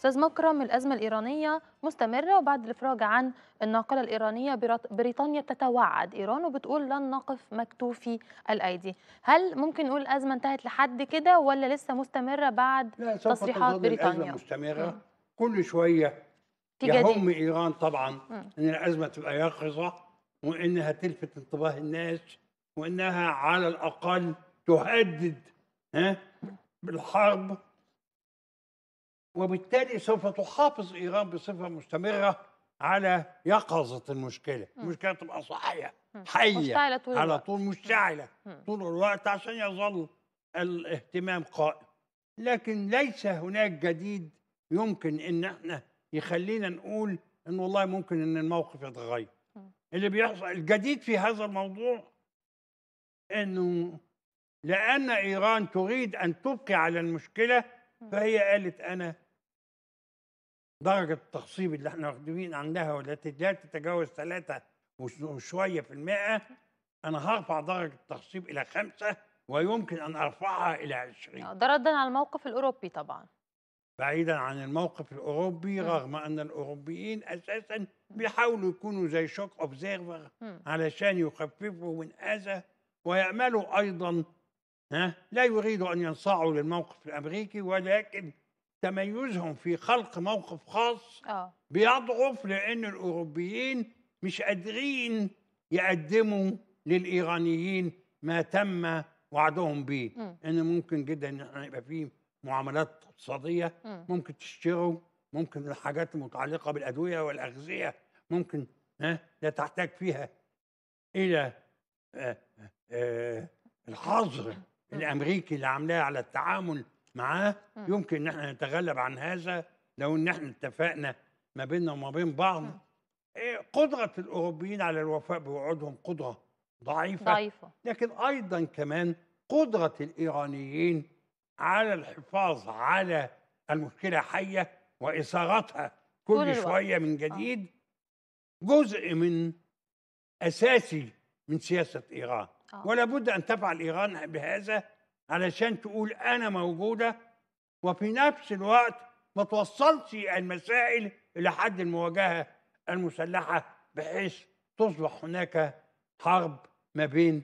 أستاذ مكرم الأزمة الإيرانية مستمرة وبعد الإفراج عن الناقلة الإيرانية بريطانيا بتتوعد إيران وبتقول لن نقف مكتوفي الأيدي هل ممكن نقول الأزمة انتهت لحد كده ولا لسه مستمرة بعد لا تصريحات بريطانيا؟ الأزمة مستمرة م. كل شوية يهم إيران طبعا أن الأزمة تبقى يقظة وأنها تلفت انتباه الناس وأنها على الأقل تهدد ها بالحرب وبالتالي سوف تحافظ ايران بصفه مستمره على يقظه المشكله، المشكله تبقى صحيه حيه على طول على طول مشتعله طول الوقت عشان يظل الاهتمام قائم. لكن ليس هناك جديد يمكن ان احنا يخلينا نقول ان والله ممكن ان الموقف يتغير. اللي بيحصل الجديد في هذا الموضوع انه لان ايران تريد ان تبقي على المشكله فهي قالت انا درجة التخصيب اللي احنا واخدين عندها والتي لا تتجاوز ثلاثة وشوية في المائة أنا هرفع درجة التخصيب إلى خمسة ويمكن أن أرفعها إلى عشرين ده آه، ردا على الموقف الأوروبي طبعا بعيدا عن الموقف الأوروبي م. رغم أن الأوروبيين أساسا بيحاولوا يكونوا زي شوك أوبزيرفر علشان يخففوا من أذى ويأملوا أيضا ها لا يريدوا أن ينصاعوا للموقف الأمريكي ولكن تميزهم في خلق موقف خاص آه. بيضعف لأن الأوروبيين مش قادرين يقدموا للإيرانيين ما تم وعدهم به أن ممكن جدا أن احنا يبقى فيه معاملات اقتصادية ممكن تشتروا ممكن الحاجات المتعلقة بالأدوية والأغذية ممكن ها لا تحتاج فيها إلى آه آه, آه، الحظر الامريكي اللي عاملاه على التعامل معاه يمكن ان احنا نتغلب عن هذا لو ان احنا اتفقنا ما بيننا وما بين بعض إيه، قدرة الأوروبيين على الوفاء بوعودهم قدرة ضعيفة, ضعيفة لكن أيضا كمان قدرة الإيرانيين على الحفاظ على المشكلة حية وإثارتها كل, شوية من آه. جديد جزء من أساسي من سياسة إيران آه. ولا بد أن تفعل إيران بهذا علشان تقول أنا موجودة وفي نفس الوقت ما توصلش المسائل إلى حد المواجهة المسلحة بحيث تصبح هناك حرب ما بين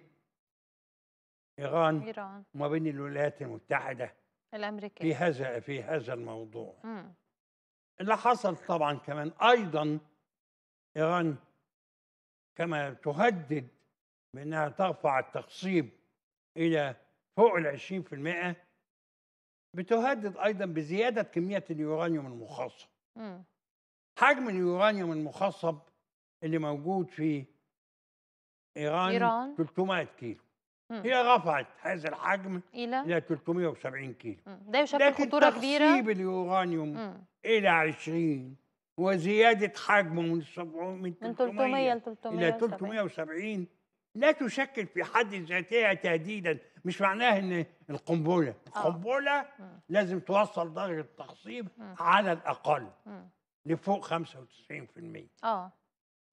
إيران, إيران. وما بين الولايات المتحدة الأمريكية في هذا في هذا الموضوع مم. اللي حصل طبعا كمان أيضا إيران كما تهدد بأنها ترفع التخصيب إلى فوق ال 20% بتهدد أيضا بزيادة كمية اليورانيوم المخصب. حجم اليورانيوم المخصب اللي موجود في إيران, إيران. 300 كيلو. مم. هي رفعت هذا الحجم إلى إلى 370 كيلو ده يشكل خطورة كبيرة تخصيب اليورانيوم مم. إلى 20 وزيادة حجمه من 700 من 300 ل 370 إلى 370 لا تشكل في حد ذاتها تهديدا مش معناها ان القنبله آه. القنبله آه. لازم توصل درجه التخصيب آه. على الاقل آه. لفوق 95% اه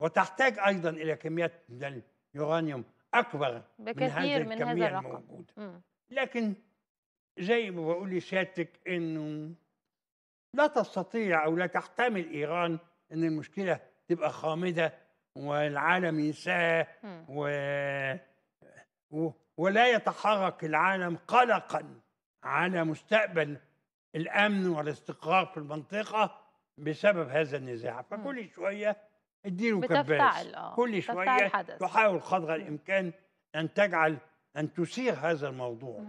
وتحتاج ايضا الى كميات من اليورانيوم اكبر بكثير من هذا الكميه من هذا الرقم. الموجوده لكن زي ما بقول لسيادتك انه لا تستطيع او لا تحتمل ايران ان المشكله تبقى خامده والعالم ينساه و... و... ولا يتحرك العالم قلقا على مستقبل الامن والاستقرار في المنطقه بسبب هذا النزاع فكل شويه اديله كباس آه. كل شويه تحاول قدر الامكان ان تجعل ان تثير هذا الموضوع